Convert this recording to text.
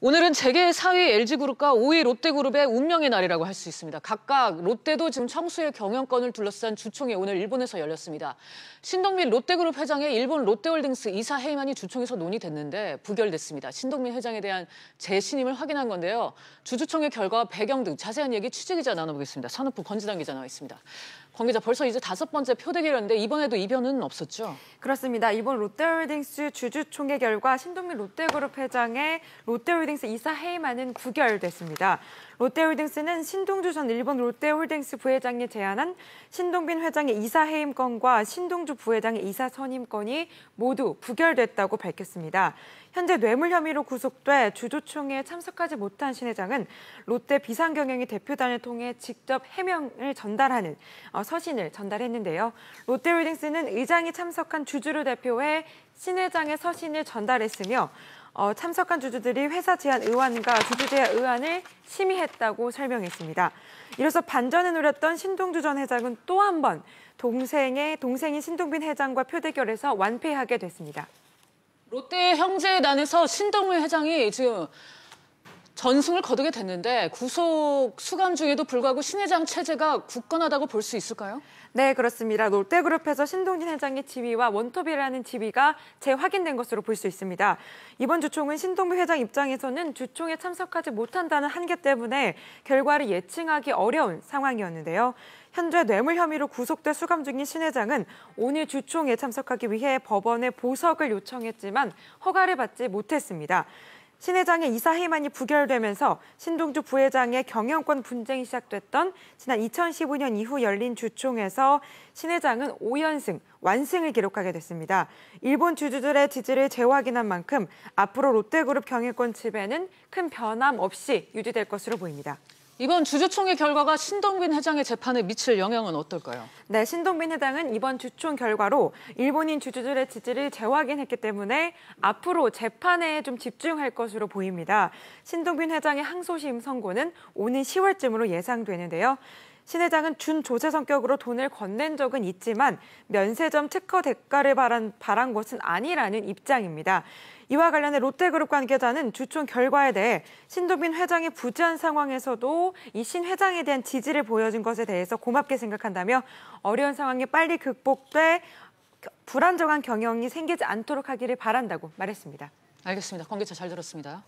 오늘은 재계 4위 LG그룹과 5위 롯데그룹의 운명의 날이라고 할 수 있습니다. 각각 롯데도 지금 청수의 경영권을 둘러싼 주총이 오늘 일본에서 열렸습니다. 신동민 롯데그룹 회장의 일본 롯데홀딩스 이사 회의만이 주총에서 논의됐는데 부결됐습니다. 신동민 회장에 대한 재신임을 확인한 건데요. 주주총회결과 배경 등 자세한 얘기 취재기자 나눠보겠습니다. 산업부 권지단 기자 나와 있습니다. 권 기자 벌써 이제 다섯 번째 표대결이었는데 이번에도 이변은 없었죠? 그렇습니다. 이번 롯데홀딩스 주주총회 결과 신동민 롯데그룹 회장의 롯데홀딩스 이사 해임안은 구결됐습니다. 롯데홀딩스는 신동주 전 일본 롯데홀딩스 부회장이 제안한 신동빈 회장의 이사 해임건과 신동주 부회장의 이사 선임건이 모두 부결됐다고 밝혔습니다. 현재 뇌물 혐의로 구속돼 주주총회에 참석하지 못한 신 회장은 롯데 비상경영위 대표단을 통해 직접 해명을 전달하는 어, 서신을 전달했는데요. 롯데홀딩스는 의장이 참석한 주주를 대표해 신 회장의 서신을 전달했으며 어, 참석한 주주들이 회사 제안 의안과 주주 제안 의안을 심의했다고 설명했습니다. 이로써 반전을 노렸던 신동주 전 회장은 또 한 번 동생의 동생인 신동빈 회장과 표대결에서 완패하게 됐습니다. 롯데 형제단에서 신동민 회장이 지금 전승을 거두게 됐는데 구속 수감 중에도 불구하고 신회장 체제가 굳건하다고 볼 수 있을까요? 네, 그렇습니다. 롯데그룹에서 신동진 회장의 지위와 원톱이라는 지위가 재확인된 것으로 볼 수 있습니다. 이번 주총은 신동부 회장 입장에서는 주총에 참석하지 못한다는 한계 때문에 결과를 예측하기 어려운 상황이었는데요. 현재 뇌물 혐의로 구속돼 수감 중인 신 회장은 오늘 주총에 참석하기 위해 법원에 보석을 요청했지만 허가를 받지 못했습니다. 신 회장의 이사회만이 부결되면서 신동주 부회장의 경영권 분쟁이 시작됐던 지난 2015년 이후 열린 주총에서 신 회장은 5연승, 완승을 기록하게 됐습니다. 일본 주주들의 지지를 재확인한 만큼 앞으로 롯데그룹 경영권 지배는 큰 변함 없이 유지될 것으로 보입니다. 이번 주주총회 결과가 신동빈 회장의 재판에 미칠 영향은 어떨까요? 네, 신동빈 회장은 이번 주총 결과로 일본인 주주들의 지지를 재확인했기 때문에 앞으로 재판에 좀 집중할 것으로 보입니다. 신동빈 회장의 항소심 선고는 오는 10월쯤으로 예상되는데요. 신 회장은 준조세 성격으로 돈을 건넨 적은 있지만 면세점 특허 대가를 바란, 바란 것은 아니라는 입장입니다. 이와 관련해 롯데그룹 관계자는 주총 결과에 대해 신도빈 회장이 부재한 상황에서도 이 신 회장에 대한 지지를 보여준 것에 대해서 고맙게 생각한다며 어려운 상황이 빨리 극복돼 불안정한 경영이 생기지 않도록 하기를 바란다고 말했습니다. 알겠습니다. 관계자 잘 들었습니다.